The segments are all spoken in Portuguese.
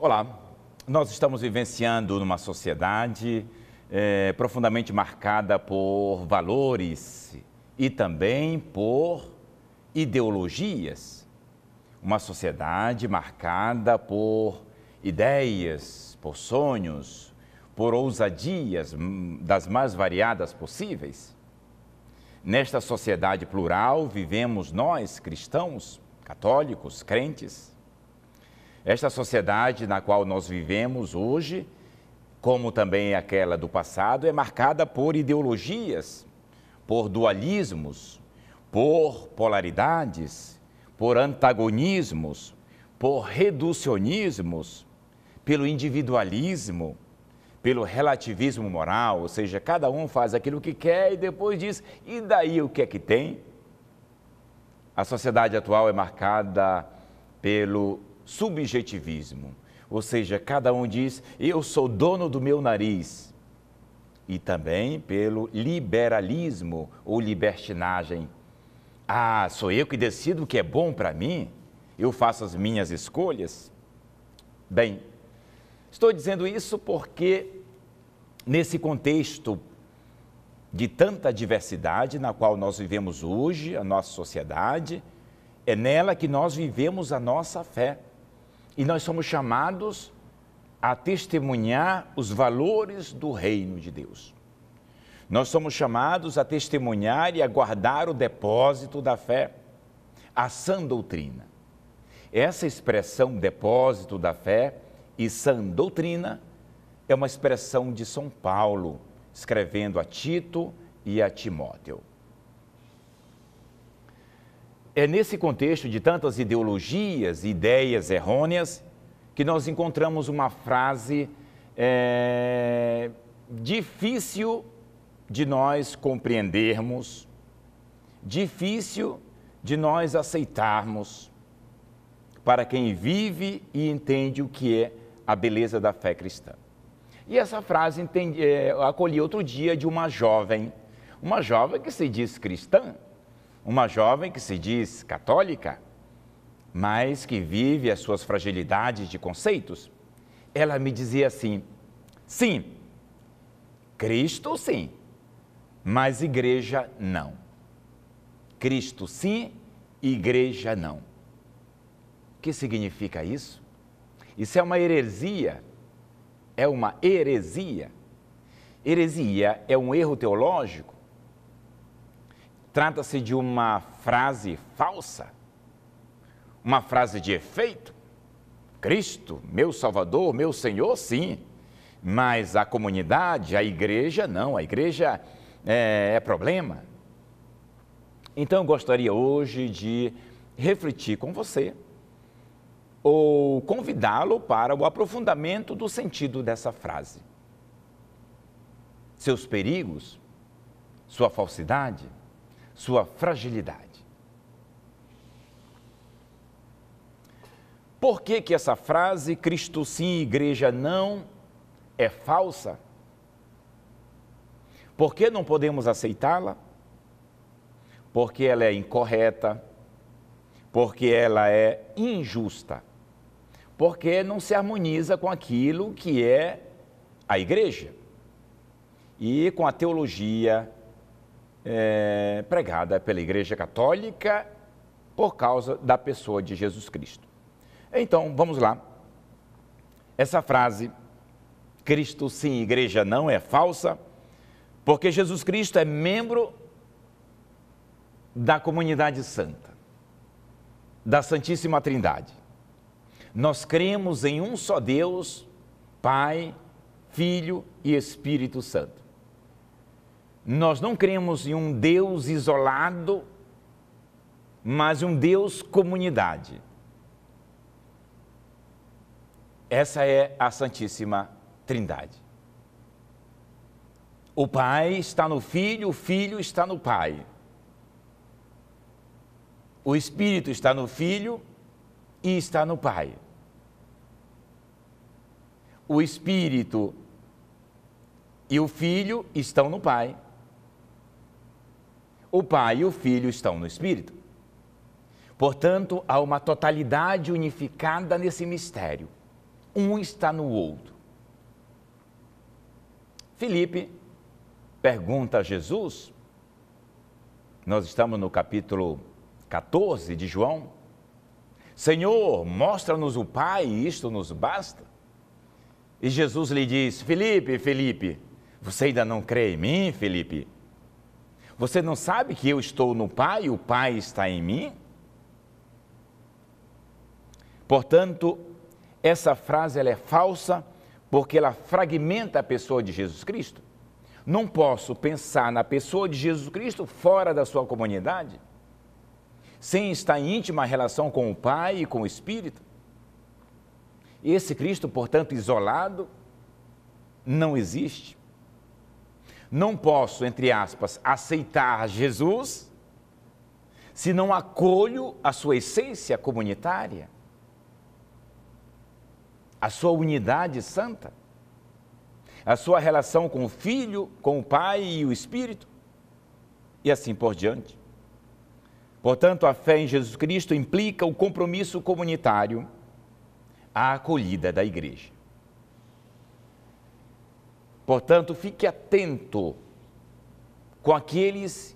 Olá, nós estamos vivenciando numa sociedade é, profundamente marcada por valores e também por ideologias. Uma sociedade marcada por ideias, por sonhos, por ousadias hum, das mais variadas possíveis. Nesta sociedade plural vivemos nós, cristãos, católicos, crentes esta sociedade na qual nós vivemos hoje, como também aquela do passado, é marcada por ideologias, por dualismos, por polaridades, por antagonismos, por reducionismos, pelo individualismo, pelo relativismo moral, ou seja, cada um faz aquilo que quer e depois diz, e daí o que é que tem? A sociedade atual é marcada pelo subjetivismo. Ou seja, cada um diz, eu sou dono do meu nariz. E também pelo liberalismo ou libertinagem. Ah, sou eu que decido o que é bom para mim? Eu faço as minhas escolhas? Bem, estou dizendo isso porque, nesse contexto de tanta diversidade na qual nós vivemos hoje, a nossa sociedade, é nela que nós vivemos a nossa fé. E nós somos chamados a testemunhar os valores do reino de Deus. Nós somos chamados a testemunhar e a guardar o depósito da fé, a sã doutrina. Essa expressão depósito da fé e sã doutrina é uma expressão de São Paulo, escrevendo a Tito e a Timóteo. É nesse contexto de tantas ideologias e ideias errôneas que nós encontramos uma frase é, difícil de nós compreendermos, difícil de nós aceitarmos para quem vive e entende o que é a beleza da fé cristã. E essa frase entendi, é, acolhi outro dia de uma jovem, uma jovem que se diz cristã, uma jovem que se diz católica, mas que vive as suas fragilidades de conceitos. Ela me dizia assim: sim, Cristo sim, mas igreja não. Cristo sim, igreja não. O que significa isso? Isso é uma heresia. É uma heresia. Heresia é um erro teológico Trata-se de uma frase falsa, uma frase de efeito. Cristo, meu Salvador, meu Senhor, sim. Mas a comunidade, a igreja, não. A igreja é, é problema. Então, eu gostaria hoje de refletir com você ou convidá-lo para o aprofundamento do sentido dessa frase. Seus perigos, sua falsidade, sua fragilidade. Por que, que essa frase, Cristo sim, igreja não, é falsa? Por que não podemos aceitá-la? Porque ela é incorreta, porque ela é injusta, porque não se harmoniza com aquilo que é a igreja e com a teologia é, pregada pela Igreja Católica por causa da pessoa de Jesus Cristo. Então, vamos lá. Essa frase, Cristo sim, igreja não, é falsa, porque Jesus Cristo é membro da comunidade santa, da Santíssima Trindade. Nós cremos em um só Deus, Pai, Filho e Espírito Santo. Nós não cremos em um Deus isolado, mas um Deus comunidade. Essa é a Santíssima Trindade. O Pai está no Filho, o Filho está no Pai. O Espírito está no Filho e está no Pai. O Espírito e o Filho estão no Pai. O Pai e o Filho estão no Espírito. Portanto, há uma totalidade unificada nesse mistério. Um está no outro. Felipe pergunta a Jesus, nós estamos no capítulo 14 de João, Senhor, mostra-nos o Pai e isto nos basta. E Jesus lhe diz: Felipe, Felipe, você ainda não crê em mim, Felipe? Você não sabe que eu estou no Pai e o Pai está em mim? Portanto, essa frase ela é falsa porque ela fragmenta a pessoa de Jesus Cristo. Não posso pensar na pessoa de Jesus Cristo fora da sua comunidade, sem estar em íntima relação com o Pai e com o Espírito. Esse Cristo, portanto, isolado, não existe. Não posso, entre aspas, aceitar Jesus se não acolho a sua essência comunitária, a sua unidade santa, a sua relação com o Filho, com o Pai e o Espírito, e assim por diante. Portanto, a fé em Jesus Cristo implica o compromisso comunitário, a acolhida da igreja. Portanto, fique atento com aqueles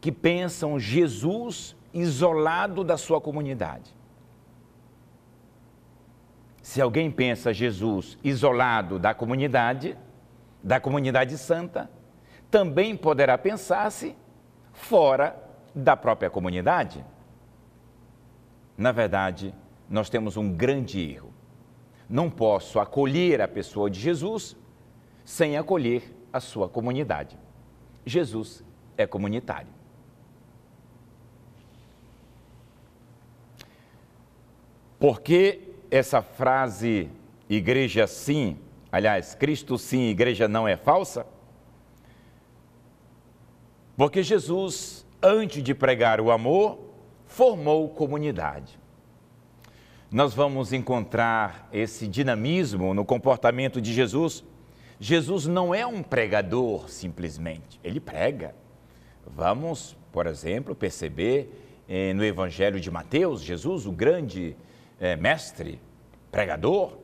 que pensam Jesus isolado da sua comunidade. Se alguém pensa Jesus isolado da comunidade, da comunidade santa, também poderá pensar-se fora da própria comunidade. Na verdade, nós temos um grande erro. Não posso acolher a pessoa de Jesus sem acolher a sua comunidade. Jesus é comunitário. Por que essa frase, igreja sim, aliás, Cristo sim, igreja não é falsa? Porque Jesus, antes de pregar o amor, formou comunidade. Nós vamos encontrar esse dinamismo no comportamento de Jesus Jesus não é um pregador simplesmente, ele prega. Vamos, por exemplo, perceber eh, no Evangelho de Mateus, Jesus, o grande eh, mestre, pregador.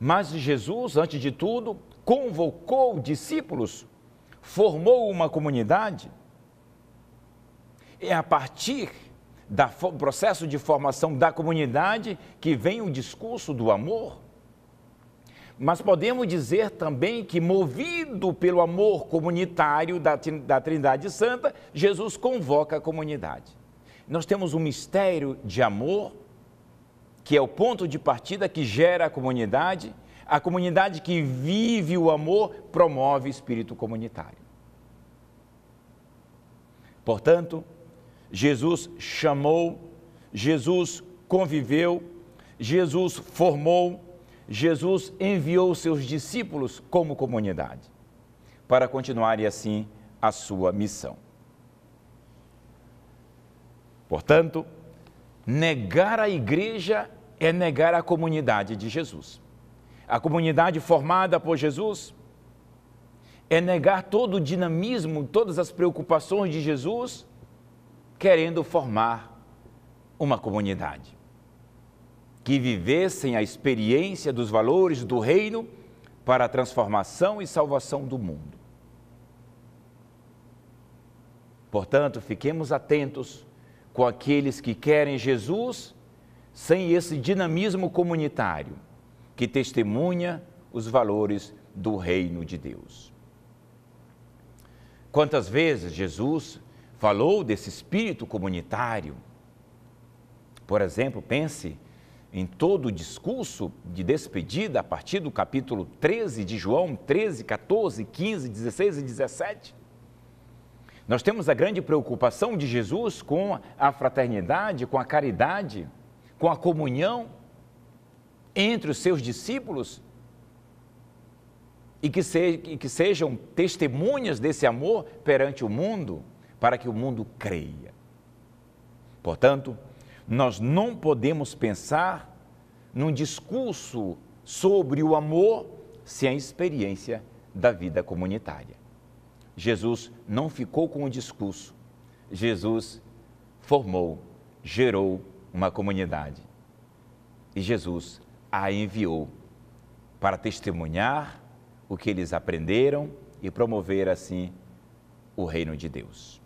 Mas Jesus, antes de tudo, convocou discípulos, formou uma comunidade. É a partir do processo de formação da comunidade que vem o discurso do amor, mas podemos dizer também que, movido pelo amor comunitário da, da Trindade Santa, Jesus convoca a comunidade. Nós temos um mistério de amor, que é o ponto de partida que gera a comunidade. A comunidade que vive o amor promove espírito comunitário. Portanto, Jesus chamou, Jesus conviveu, Jesus formou, Jesus enviou seus discípulos como comunidade para continuarem assim a sua missão. Portanto, negar a igreja é negar a comunidade de Jesus. A comunidade formada por Jesus é negar todo o dinamismo, todas as preocupações de Jesus, querendo formar uma comunidade que vivessem a experiência dos valores do reino para a transformação e salvação do mundo. Portanto, fiquemos atentos com aqueles que querem Jesus sem esse dinamismo comunitário que testemunha os valores do reino de Deus. Quantas vezes Jesus falou desse espírito comunitário? Por exemplo, pense em todo o discurso de despedida, a partir do capítulo 13 de João, 13, 14, 15, 16 e 17. Nós temos a grande preocupação de Jesus com a fraternidade, com a caridade, com a comunhão entre os seus discípulos e que, se, que sejam testemunhas desse amor perante o mundo, para que o mundo creia. Portanto, nós não podemos pensar num discurso sobre o amor sem a experiência da vida comunitária. Jesus não ficou com o discurso, Jesus formou, gerou uma comunidade. E Jesus a enviou para testemunhar o que eles aprenderam e promover assim o reino de Deus.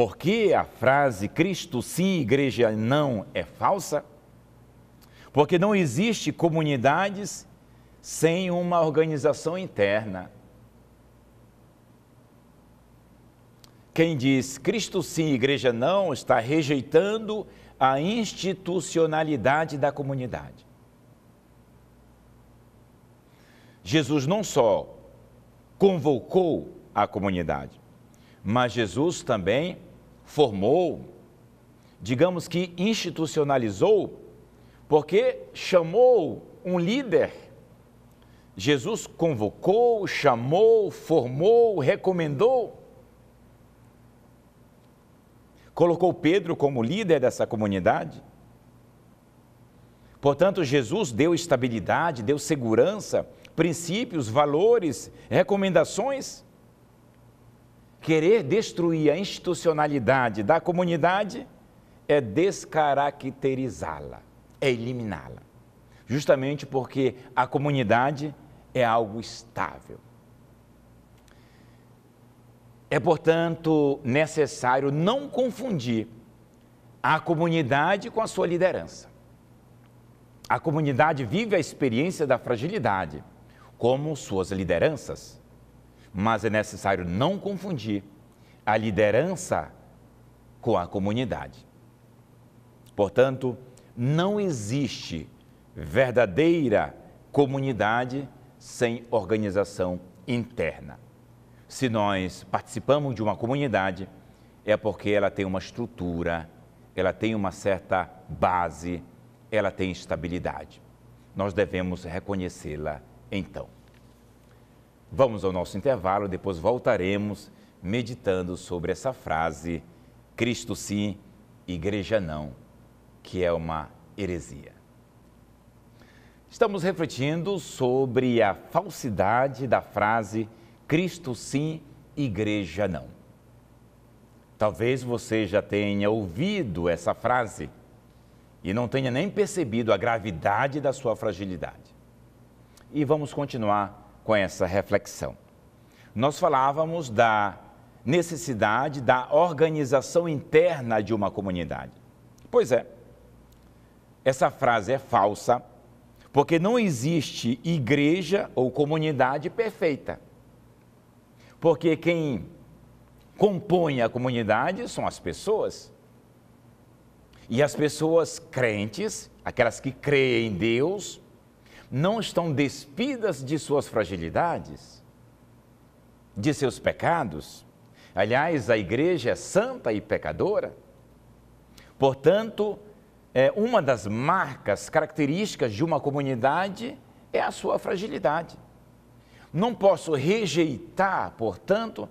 Porque a frase Cristo sim, igreja não é falsa? Porque não existe comunidades sem uma organização interna. Quem diz Cristo sim, igreja não, está rejeitando a institucionalidade da comunidade. Jesus não só convocou a comunidade, mas Jesus também formou, digamos que institucionalizou, porque chamou um líder. Jesus convocou, chamou, formou, recomendou. Colocou Pedro como líder dessa comunidade. Portanto, Jesus deu estabilidade, deu segurança, princípios, valores, recomendações. Querer destruir a institucionalidade da comunidade é descaracterizá-la, é eliminá-la. Justamente porque a comunidade é algo estável. É, portanto, necessário não confundir a comunidade com a sua liderança. A comunidade vive a experiência da fragilidade, como suas lideranças mas é necessário não confundir a liderança com a comunidade. Portanto, não existe verdadeira comunidade sem organização interna. Se nós participamos de uma comunidade, é porque ela tem uma estrutura, ela tem uma certa base, ela tem estabilidade. Nós devemos reconhecê-la então. Vamos ao nosso intervalo, depois voltaremos meditando sobre essa frase: Cristo sim, igreja não, que é uma heresia. Estamos refletindo sobre a falsidade da frase Cristo sim, igreja não. Talvez você já tenha ouvido essa frase e não tenha nem percebido a gravidade da sua fragilidade. E vamos continuar com essa reflexão. Nós falávamos da necessidade da organização interna de uma comunidade. Pois é, essa frase é falsa, porque não existe igreja ou comunidade perfeita. Porque quem compõe a comunidade são as pessoas. E as pessoas crentes, aquelas que creem em Deus, não estão despidas de suas fragilidades, de seus pecados. Aliás, a igreja é santa e pecadora. Portanto, é uma das marcas características de uma comunidade é a sua fragilidade. Não posso rejeitar, portanto,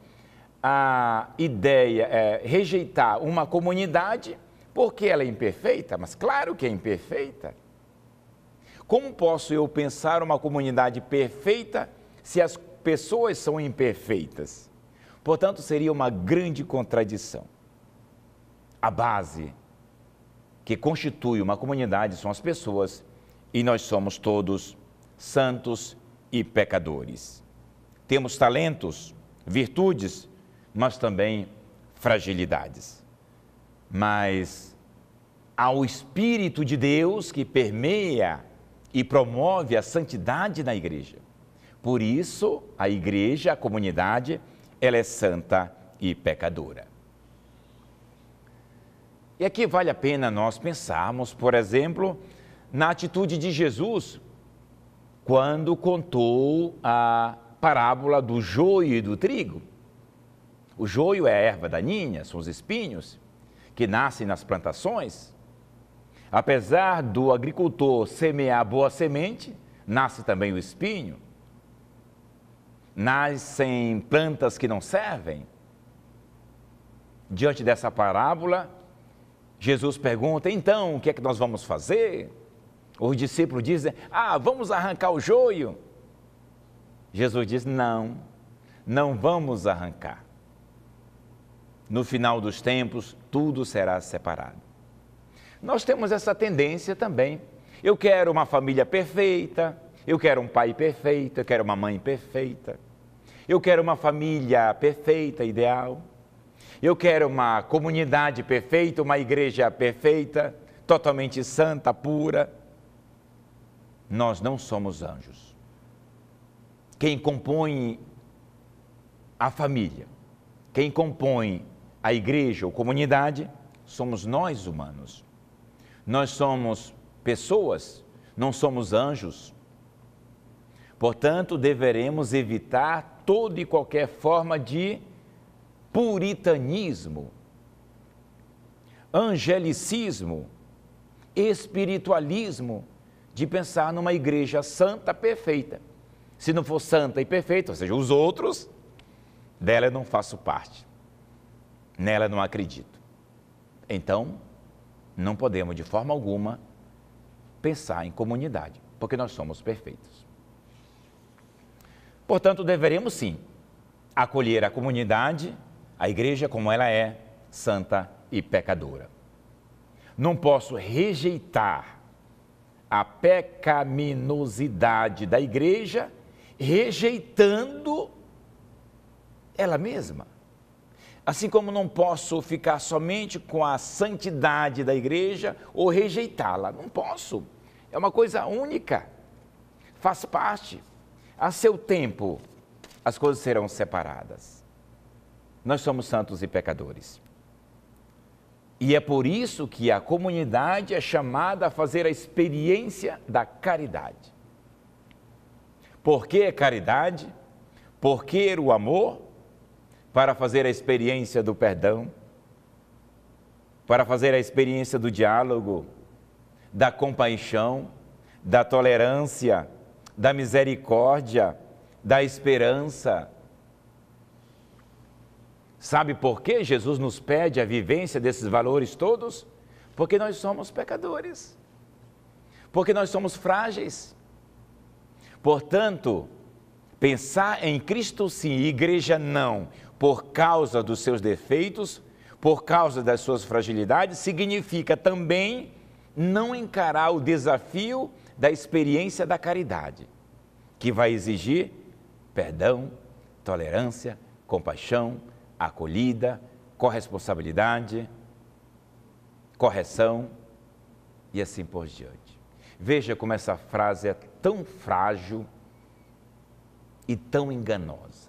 a ideia, é, rejeitar uma comunidade porque ela é imperfeita, mas claro que é imperfeita. Como posso eu pensar uma comunidade perfeita se as pessoas são imperfeitas? Portanto, seria uma grande contradição. A base que constitui uma comunidade são as pessoas e nós somos todos santos e pecadores. Temos talentos, virtudes, mas também fragilidades. Mas ao Espírito de Deus que permeia e promove a santidade na igreja. Por isso, a igreja, a comunidade, ela é santa e pecadora. E aqui vale a pena nós pensarmos, por exemplo, na atitude de Jesus quando contou a parábola do joio e do trigo. O joio é a erva daninha, são os espinhos que nascem nas plantações. Apesar do agricultor semear boa semente, nasce também o espinho, nascem plantas que não servem. Diante dessa parábola, Jesus pergunta: então, o que é que nós vamos fazer? Os discípulos dizem: ah, vamos arrancar o joio. Jesus diz: não, não vamos arrancar. No final dos tempos, tudo será separado. Nós temos essa tendência também. Eu quero uma família perfeita, eu quero um pai perfeito, eu quero uma mãe perfeita, eu quero uma família perfeita, ideal, eu quero uma comunidade perfeita, uma igreja perfeita, totalmente santa, pura. Nós não somos anjos. Quem compõe a família, quem compõe a igreja ou comunidade, somos nós humanos. Nós somos pessoas, não somos anjos. Portanto, deveremos evitar toda e qualquer forma de puritanismo, angelicismo, espiritualismo, de pensar numa igreja santa perfeita. Se não for santa e perfeita, ou seja, os outros, dela eu não faço parte, nela eu não acredito. Então, não podemos de forma alguma pensar em comunidade, porque nós somos perfeitos. Portanto, deveremos sim acolher a comunidade, a igreja como ela é, santa e pecadora. Não posso rejeitar a pecaminosidade da igreja, rejeitando ela mesma. Assim como não posso ficar somente com a santidade da igreja ou rejeitá-la. Não posso. É uma coisa única. Faz parte. A seu tempo, as coisas serão separadas. Nós somos santos e pecadores. E é por isso que a comunidade é chamada a fazer a experiência da caridade. Por que caridade? Por que o amor? para fazer a experiência do perdão, para fazer a experiência do diálogo, da compaixão, da tolerância, da misericórdia, da esperança. Sabe por que Jesus nos pede a vivência desses valores todos? Porque nós somos pecadores. Porque nós somos frágeis. Portanto, pensar em Cristo sim, igreja não por causa dos seus defeitos, por causa das suas fragilidades, significa também não encarar o desafio da experiência da caridade, que vai exigir perdão, tolerância, compaixão, acolhida, corresponsabilidade, correção e assim por diante. Veja como essa frase é tão frágil e tão enganosa.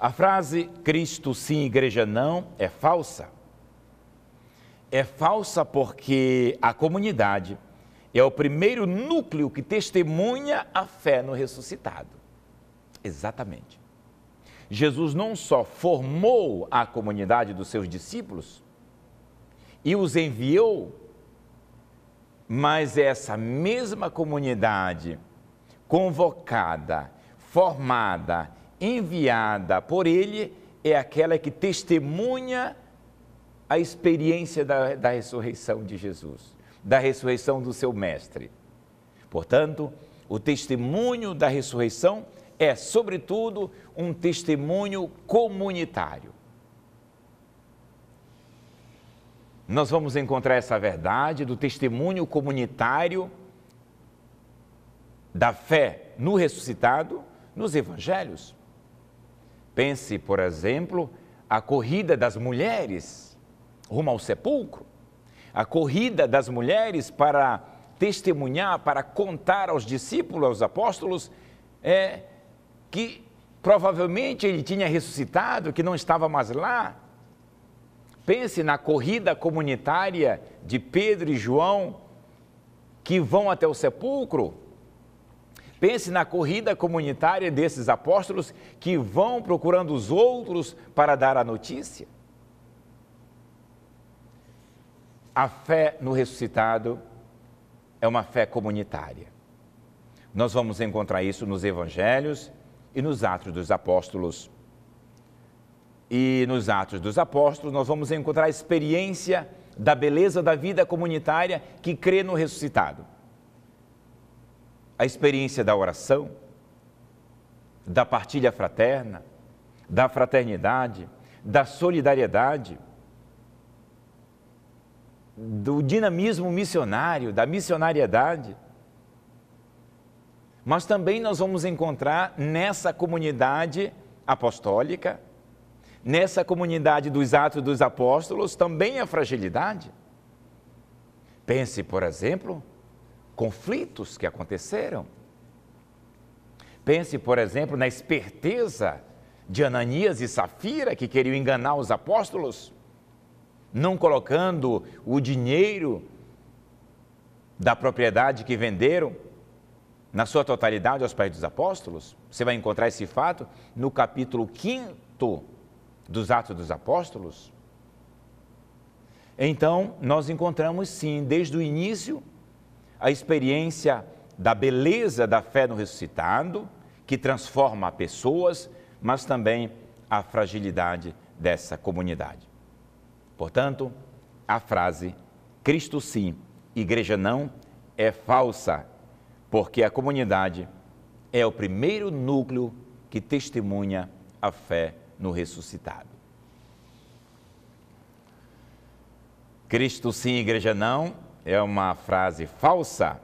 A frase Cristo sim, igreja não é falsa. É falsa porque a comunidade é o primeiro núcleo que testemunha a fé no ressuscitado. Exatamente. Jesus não só formou a comunidade dos seus discípulos e os enviou, mas é essa mesma comunidade convocada, formada enviada por ele é aquela que testemunha a experiência da, da ressurreição de Jesus, da ressurreição do seu Mestre. Portanto, o testemunho da ressurreição é, sobretudo, um testemunho comunitário. Nós vamos encontrar essa verdade do testemunho comunitário da fé no ressuscitado nos evangelhos. Pense, por exemplo, a corrida das mulheres rumo ao sepulcro, a corrida das mulheres para testemunhar, para contar aos discípulos, aos apóstolos, é, que provavelmente ele tinha ressuscitado, que não estava mais lá. Pense na corrida comunitária de Pedro e João que vão até o sepulcro Pense na corrida comunitária desses apóstolos que vão procurando os outros para dar a notícia. A fé no ressuscitado é uma fé comunitária. Nós vamos encontrar isso nos evangelhos e nos Atos dos Apóstolos. E nos Atos dos Apóstolos nós vamos encontrar a experiência da beleza da vida comunitária que crê no ressuscitado a experiência da oração, da partilha fraterna, da fraternidade, da solidariedade, do dinamismo missionário, da missionariedade. Mas também nós vamos encontrar nessa comunidade apostólica, nessa comunidade dos Atos dos Apóstolos, também a fragilidade. Pense, por exemplo, conflitos que aconteceram. Pense, por exemplo, na esperteza de Ananias e Safira, que queriam enganar os apóstolos, não colocando o dinheiro da propriedade que venderam na sua totalidade aos pais dos apóstolos. Você vai encontrar esse fato no capítulo 5 dos Atos dos Apóstolos. Então, nós encontramos sim, desde o início a experiência da beleza da fé no ressuscitado, que transforma pessoas, mas também a fragilidade dessa comunidade. Portanto, a frase Cristo sim, igreja não é falsa, porque a comunidade é o primeiro núcleo que testemunha a fé no ressuscitado. Cristo sim, igreja não é uma frase falsa,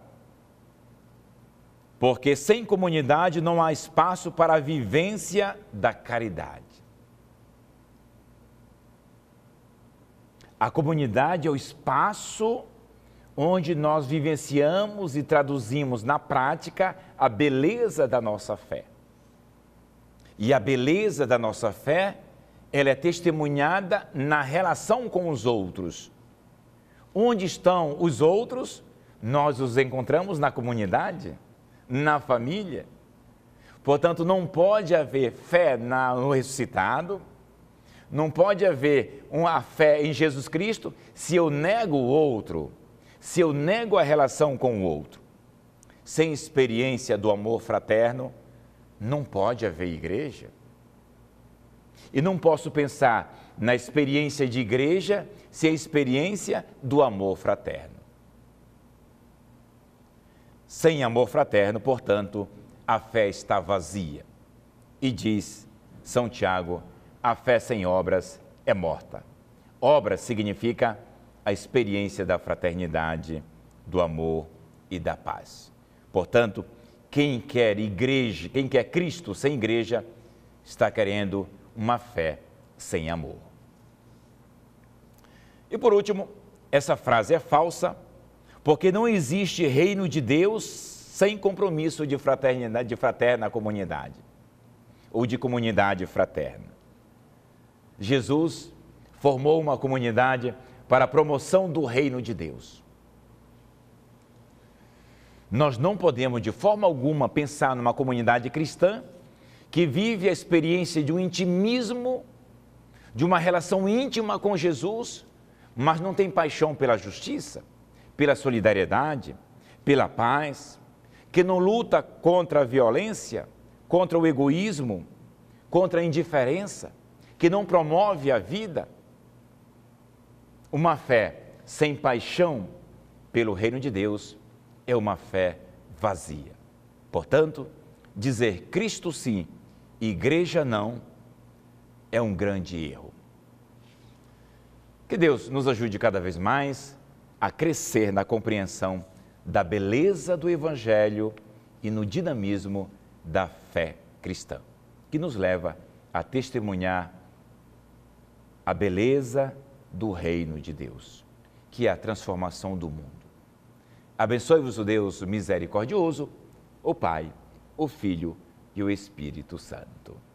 porque sem comunidade não há espaço para a vivência da caridade. A comunidade é o espaço onde nós vivenciamos e traduzimos na prática a beleza da nossa fé. E a beleza da nossa fé, ela é testemunhada na relação com os outros. Onde estão os outros? Nós os encontramos na comunidade, na família. Portanto, não pode haver fé no ressuscitado, não pode haver uma fé em Jesus Cristo se eu nego o outro, se eu nego a relação com o outro. Sem experiência do amor fraterno, não pode haver igreja. E não posso pensar na experiência de igreja sem a experiência do amor fraterno. Sem amor fraterno, portanto, a fé está vazia. E diz São Tiago: a fé sem obras é morta. Obra significa a experiência da fraternidade, do amor e da paz. Portanto, quem quer igreja, quem quer Cristo sem igreja, está querendo uma fé sem amor. E por último, essa frase é falsa, porque não existe reino de Deus sem compromisso de fraternidade, de fraterna comunidade, ou de comunidade fraterna. Jesus formou uma comunidade para a promoção do reino de Deus. Nós não podemos, de forma alguma, pensar numa comunidade cristã que vive a experiência de um intimismo, de uma relação íntima com Jesus, mas não tem paixão pela justiça, pela solidariedade, pela paz, que não luta contra a violência, contra o egoísmo, contra a indiferença, que não promove a vida. Uma fé sem paixão pelo reino de Deus é uma fé vazia. Portanto, dizer Cristo sim igreja não, é um grande erro. Que Deus nos ajude cada vez mais a crescer na compreensão da beleza do Evangelho e no dinamismo da fé cristã, que nos leva a testemunhar a beleza do reino de Deus, que é a transformação do mundo. Abençoe-vos o Deus misericordioso, o Pai, o Filho e o Espírito Santo.